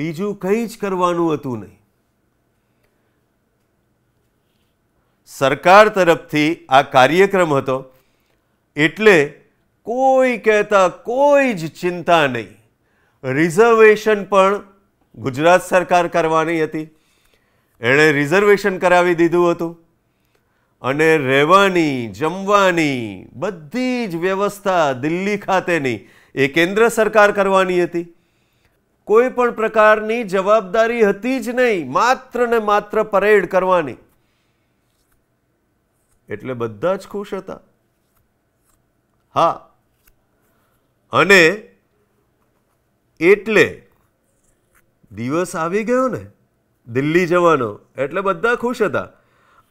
બીજુ કંઈ જ કરવાનું હતું નહીં સરકાર તરફથી આ કાર્યક્રમ હતો એટલે કોઈ કહેતા કોઈ જ ચિંતા નહી રિઝર્વેશન પણ ગુજરાત સરકાર કરવાની હતી એણે રિઝર્વેશન કરાવી દીધું હતું અને રહેવાની જમવાની બધી જ વ્યવસ્થા દિલ્હી ખાતેની એ કેન્દ્ર સરકાર કરવાની હતી કોઈ પણ પ્રકારની જવાબદારી હતી જ નહીં માત્ર ને માત્ર પરેડ કરવાની એટલે બધા જ ખુશ હતા હા અને એટલે દિવસ આવી ગયો ને દિલ્હી જવાનો એટલે બધા ખુશ હતા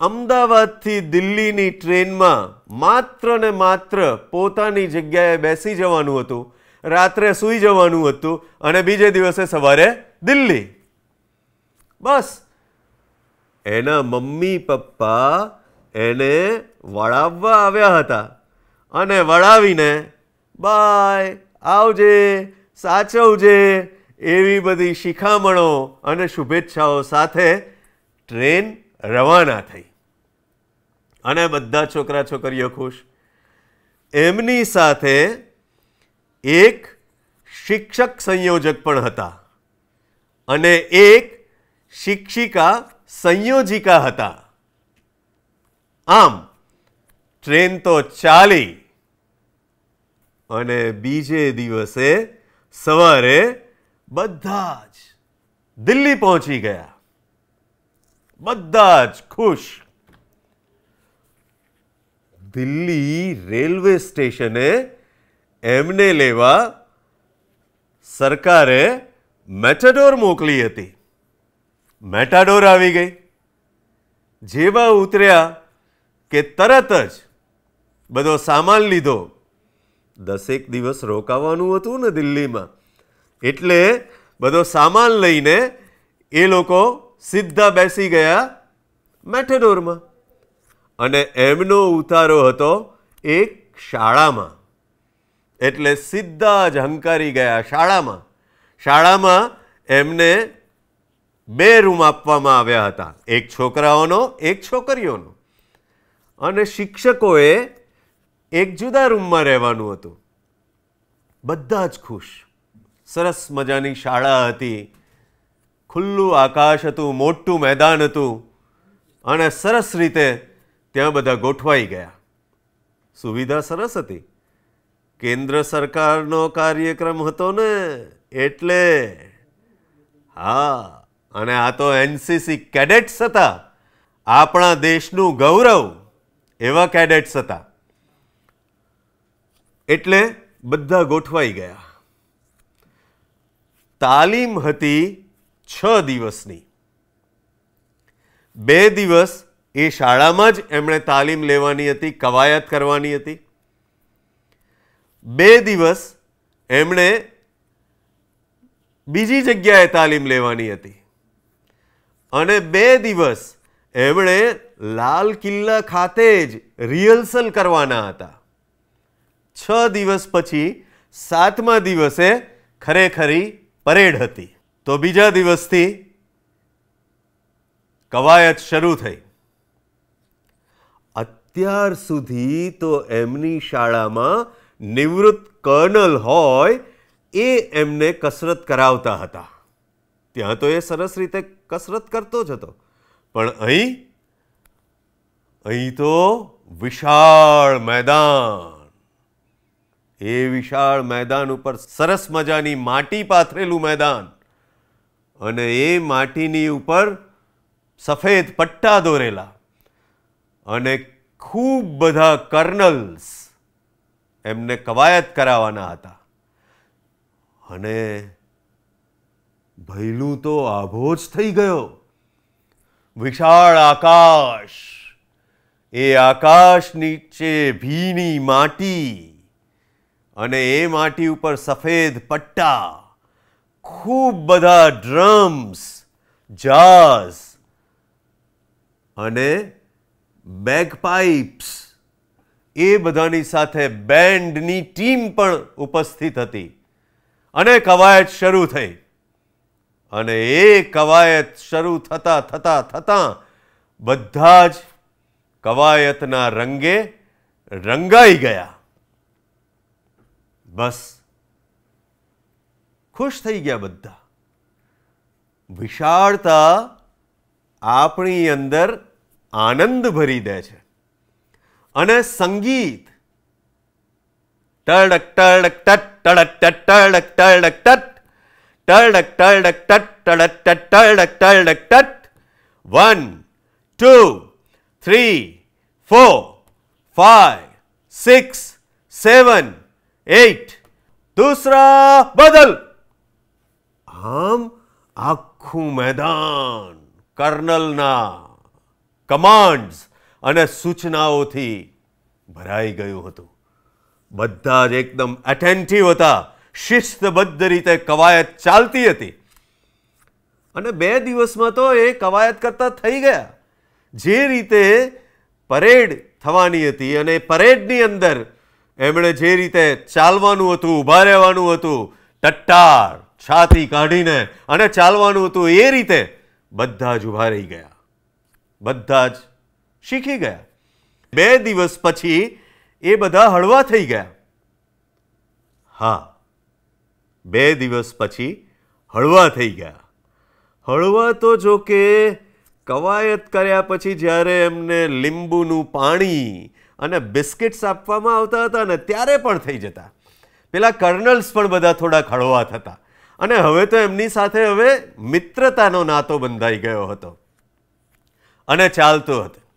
અમદાવાદથી દિલ્હીની ટ્રેનમાં માત્ર ને માત્ર પોતાની જગ્યાએ બેસી જવાનું હતું રાત્રે સૂઈ જવાનું હતું અને બીજે દિવસે સવારે દિલ્હી બસ એના મમ્મી પપ્પા એને વળાવવા આવ્યા હતા અને વળાવીને બાય આવજે સાચવજે એવી બધી શિખામણો અને શુભેચ્છાઓ સાથે ટ્રેન રવાના થઈ અને બધા છોકરા છોકરીઓ ખુશ એમની સાથે એક શિક્ષક સંયોજક પણ હતા અને એક શિક્ષિકા સંયોજિકા હતા આમ ટ્રેન તો ચાલી અને બીજે દિવસે સવારે બધા જ દિલ્હી પહોંચી ગયા બધા જ ખુશ દિલ્હી રેલવે સ્ટેશને એમણે લેવા સરકારે મેટાડોર મોકલી હતી મેટાડોર આવી ગઈ જેવા ઉતર્યા કે તરત જ બધો સામાન લીધો દસ એક દિવસ રોકાવાનું હતું ને દિલ્હીમાં એટલે બધો સામાન લઈને એ લોકો સીધા બેસી ગયા મેટાડોરમાં અને એમનો ઉતારો હતો એક શાળામાં એટલે સીધા જ હંકારી ગયા શાળામાં શાળામાં એમને બે રૂમ આપવામાં આવ્યા હતા એક છોકરાઓનો એક છોકરીઓનો અને શિક્ષકોએ એક જુદા રૂમમાં રહેવાનું હતું બધા જ ખુશ સરસ મજાની શાળા હતી ખુલ્લું આકાશ હતું મોટું મેદાન હતું અને સરસ રીતે ત્યાં બધા ગોઠવાઈ ગયા સુવિધા સરસ હતી કેન્દ્ર સરકારનો કાર્યક્રમ હતો ને એટલે હા અને આ તો NCC કેડેટ્સ હતા આપણા દેશનું ગૌરવ એવા કેડેટ્સ હતા એટલે બધા ગોઠવાય ગયા તાલીમ હતી 6 દિવસની બે દિવસ એ શાળામાં જ એમણે તાલીમ લેવાની હતી કવાયત કરવાની હતી બે દિવસ એમણે બીજી જગ્યાએ તાલીમ લેવાની હતી અને બે દિવસ એમણે લાલ કિલ્લો ખાતે જ રીઅલસલ करवाना હતા 6 દિવસ પછી 7મા દિવસે ખરી ખરી परेड હતી તો બીજા દિવસથી કવાયત શરૂ થઈ અત્યાર સુધી તો એમની શાળામાં નિવૃત્ત કર્નલ હોય એ એમને કસરત કરાવતા હતા ત્યાં તો એ સરસ રીતે કસરત કરતો જ હતો પણ અહીં અહીં તો વિશાળ મેદાન એ વિશાળ મેદાન ઉપર સરસ મજાની માટી પાથરેલું મેદાન અને એ માટીની ઉપર સફેદ પટ્ટા દોરેલા અને ખૂબ બધા કર્નલ્સ એમને કવાયત કરાવવાના હતા અને ભયલુ તો આભોજ થઈ ગયો ભીછાળ આકાશ એ આકાશ નીચે ભીની માટી અને એ માટી ઉપર સફેદ પટ્ટા ખૂબ બધા ડ્રમ્સ જાઝ અને બેગ પાઇપ્સ એ બધાની સાથે બેન્ડની ટીમ પણ ઉપસ્થિત હતી અને કવાયત શરૂ થઈ અને એ કવાયત શરૂ થતા થતા થતા બધા જ કવાયતના રંગે રંગાઈ ગયા બસ ખુશ થઈ ગયા બધા વિશાળતા આપણી અંદર આનંદ ભરી દે છે અને સંગીત ટળક ટળક ટટ ટળક ટટ ટળક ટળક ટટ ટળક ટળક ટટ ટળક ટટ ટળક ટળક ટટ one two three four five six seven eight दूसरा बदल આમ આખું મેદાન કર્નલના કમાન્ડ્સ અને સૂચનાઓથી ભરાઈ ગયો હતો બધા રે એકદમ એટન્ટિવ હતા શિસ્તબદ્ધ રીતે કવાયત ચાલતી હતી અને બે દિવસમાં તો એ કવાયત કરતા થઈ ગયા જે રીતે परेड થવાની હતી અને परेड ની અંદર એમણે જે રીતે ચાલવાનું હતું ઊભા રહેવાનું હતું ટટાર છાતી કાઢીને અને ચાલવાનું હતું એ રીતે બધા જ ઉભા રહી ગયા બધા જ શીખી ગયા બે દિવસ પછી એ બધા હળવા થઈ ગયા હા બે દિવસ પછી હળવા થઈ ગયા હળવા તો જો કે કવાયત કર્યા પછી જ્યારે એમને લીંબુનું પાણી અને બિસ્કિટ્સ આપવામાં આવતા હતા ને ત્યારે પણ થઈ જતા પેલા કર્નલ્સ પણ બધા થોડા ખડવા હતા અને હવે તો એમની સાથે હવે મિત્રતાનો નાતો બંધાઈ ગયો હતો અને ચાલતો હતો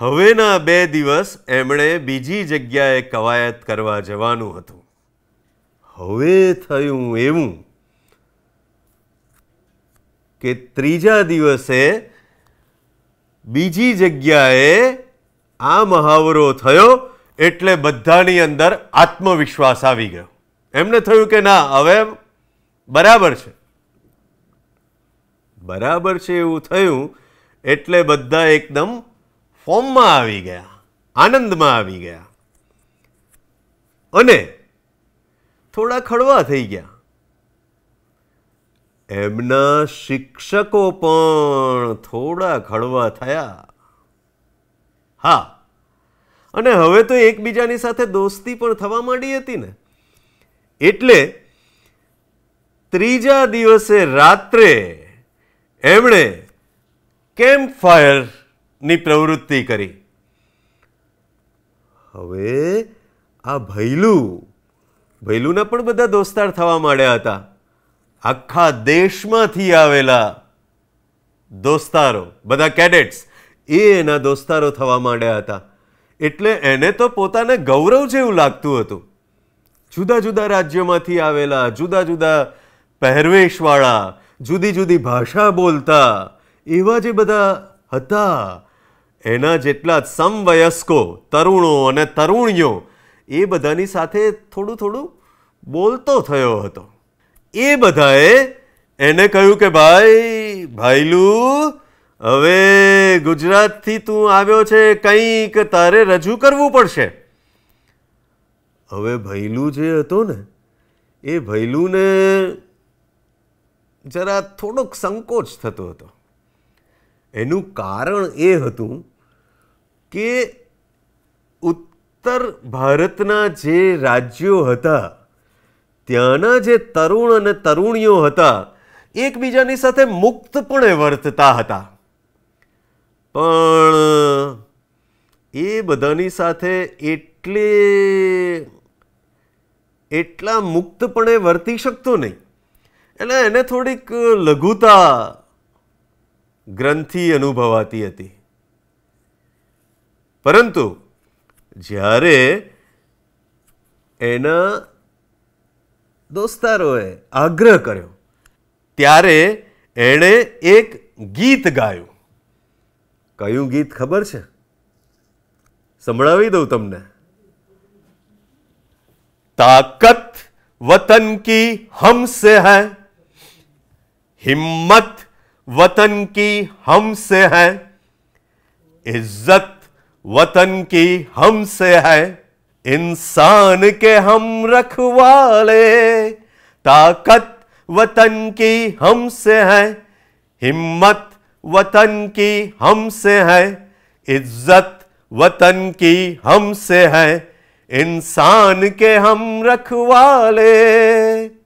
હવે ના બે દિવસ એમણે બીજી જગ્યાએ કવાયત કરવા જવાનું હતું હવે થયું એવું કે ત્રીજા દિવસે બીજી જગ્યાએ આ મહાવરો થયો એટલે બધાની અંદર આત્મવિશ્વાસ આવી ગયો એમને થયું કે ના હવે બરાબર છે બરાબર છે એવું થયું એટલે બધા એકદમ ખમ આવી ગયા આનંદમાં આવી ગયા અને થોડા ખળવા થઈ ગયા એમના શિક્ષકો પણ થોડા ખળવા થયા હા અને હવે તો એકબીજાની સાથે દોસ્તી પણ થવા માંડી હતી ને એટલે ત્રીજા દિવસે રાત્રે એમણે કેમ્પફાયર ની પ્રવૃત્તિ કરી હવે આ ભૈલું ભૈલુના પણ બધા દોસ્તાર થવા માંડ્યા હતા આખા દેશમાંથી આવેલા દોસ્તારો બધા કેડેટ્સ એ એના દોસ્તારો થવા માંડ્યા હતા એટલે એને તો પોતાને ગૌરવ જેવું લાગતું હતું જુદા જુદા રાજ્યોમાંથી આવેલા જુદા જુદા પહેરવેશવાળા જુદી જુદી ભાષા બોલતા એવા જે બધા હતા એના જેટલા સમવયસ્કો તરુણો અને તરુણીઓ એ બધાની સાથે થોડું થોડું બોલતો થયો હતો એ બધાએ એને કહ્યું કે ભાઈ ભાઈલું હવે ગુજરાતથી તું આવ્યો છે કંઈક તારે રજૂ કરવું પડશે હવે ભૈલું જે હતો ને એ ભૈલુને જરા થોડોક સંકોચ થતો હતો એનું કારણ એ હતું કે ઉત્તર ભારતના જે રાજ્યો હતા ત્યાંના જે તરુણ અને તરુણીઓ હતા એકબીજાની સાથે મુક્તપણે વર્તતા હતા પણ એ બધાની સાથે એટલે એટલા મુક્તપણે વર્તી શકતો નહીં એટલે એને થોડીક લઘુતા ગ્રંથિ અનુભવાતી હતી પરંતુ જ્યારે એના દોસ્તારોએ આગ્રહ કર્યો ત્યારે એણે એક ગીત ગાયું કયું ગીત ખબર છે સંભળાવી દઉં તમને તાકત वतन की हमसे है हिम्मत वतन की हमसे है इज्जत वतन की हमसे है इंसान के हम रखवाले ताकत वतन की हमसे है हिम्मत वतन की हमसे है इज्जत वतन की हमसे है इंसान के हम रखवाले